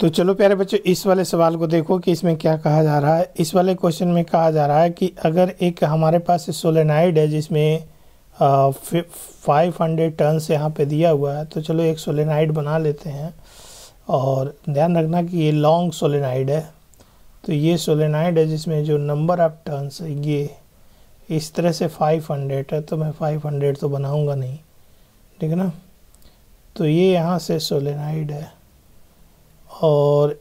तो चलो प्यारे बच्चों इस वाले सवाल को देखो कि इसमें क्या कहा जा रहा है इस वाले क्वेश्चन में कहा जा रहा है कि अगर एक हमारे पास सोलेनाइड है जिसमें फाइव हंड्रेड टन से यहाँ पे दिया हुआ है तो चलो एक सोलेनाइड बना लेते हैं और ध्यान रखना कि ये लॉन्ग सोलेनाइड है तो ये सोलेनाइड है जिसमें जो नंबर ऑफ टर्नस है ये इस तरह से हंड्रेड है तो मैं हंड्रेड तो बनाऊँगा नहीं ठीक है ना तो ये यहाँ से सोलेनाइड है और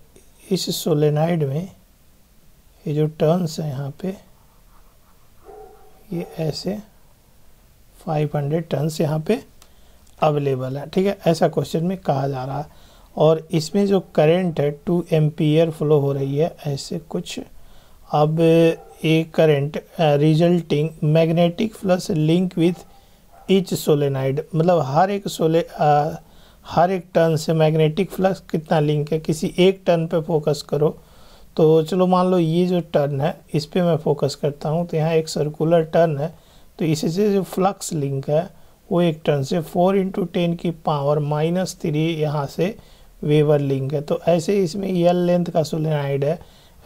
इस सोलेनाइड में ये जो टर्न्स हैं यहाँ पे ये ऐसे 500 टर्न्स यहाँ पे अवेलेबल है ठीक है ऐसा क्वेश्चन में कहा जा रहा है और इसमें जो करंट है टू एम फ्लो हो रही है ऐसे कुछ अब ये current resulting magnetic flux link with each solenoid मतलब हर एक सोले आ, हर एक टर्न से मैग्नेटिक फ्लक्स कितना लिंक है किसी एक टर्न पे फोकस करो तो चलो मान लो ये जो टर्न है इस पर मैं फोकस करता हूँ तो यहाँ एक सर्कुलर टर्न है तो इससे जो फ्लक्स लिंक है वो एक टर्न से फोर इंटू टेन की पावर माइनस थ्री यहाँ से वेवर लिंक है तो ऐसे इसमें यल लेंथ का सोलेनाइड है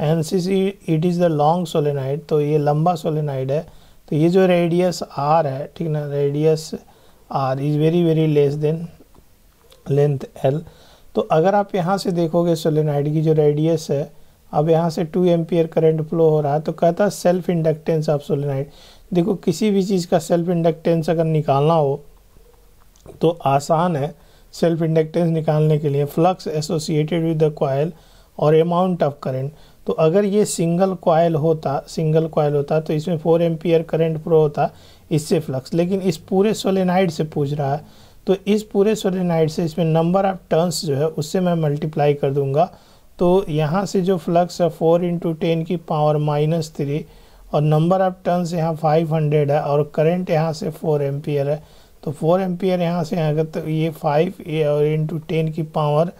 N C C it is the long solenoid तो ये लंबा सोलेनाइड है तो ये जो रेडियस आर है ठीक ना radius R is very very less than length L तो अगर आप यहाँ से देखोगे सोलेनाइड की जो रेडियस है अब यहाँ से टू एम्पियर करंट फ्लो हो रहा है तो कहता है सेल्फ इंडक्टेंस ऑफ सोलेनाइड देखो किसी भी चीज़ का सेल्फ इंडक्टेंस अगर निकालना हो तो आसान है सेल्फ इंडक्टेंस निकालने के लिए flux associated with the coil और अमाउंट ऑफ करंट तो अगर ये सिंगल कॉयल होता सिंगल कॉयल होता तो इसमें फोर एम्पियर करंट फ्लो होता इससे फ्लक्स लेकिन इस पूरे सोलेनाइड से पूछ रहा है तो इस पूरे सोलेनाइड से इसमें नंबर ऑफ टर्न्स जो है उससे मैं मल्टीप्लाई कर दूंगा तो यहाँ से जो फ्लक्स है फोर इंटू टेन की पावर माइनस थ्री और नंबर ऑफ टर्न्स यहाँ फाइव हंड्रेड है और करंट यहाँ से फोर एम्पियर है तो फोर एम्पियर यहाँ से यहाँ तो ये फाइव और इंटू टेन की पावर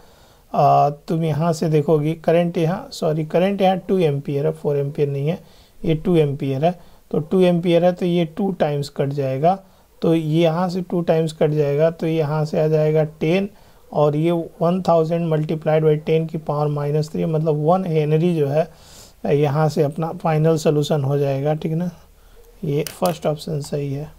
आ, तुम यहाँ से देखोगी करंट यहाँ सॉरी करंट यहाँ टू एम्पियर है फोर एम्पियर नहीं है ये टू एम्पियर है तो टू एम्पियर है तो ये टू टाइम्स कट जाएगा तो यहाँ से टू टाइम्स कट जाएगा तो यहाँ से आ जाएगा टेन और ये one thousand multiplied by ten की पावर माइनस थ्री मतलब वन हेनरी जो है यहाँ से अपना फाइनल सोलूसन हो जाएगा ठीक ना ये फर्स्ट ऑप्शन सही है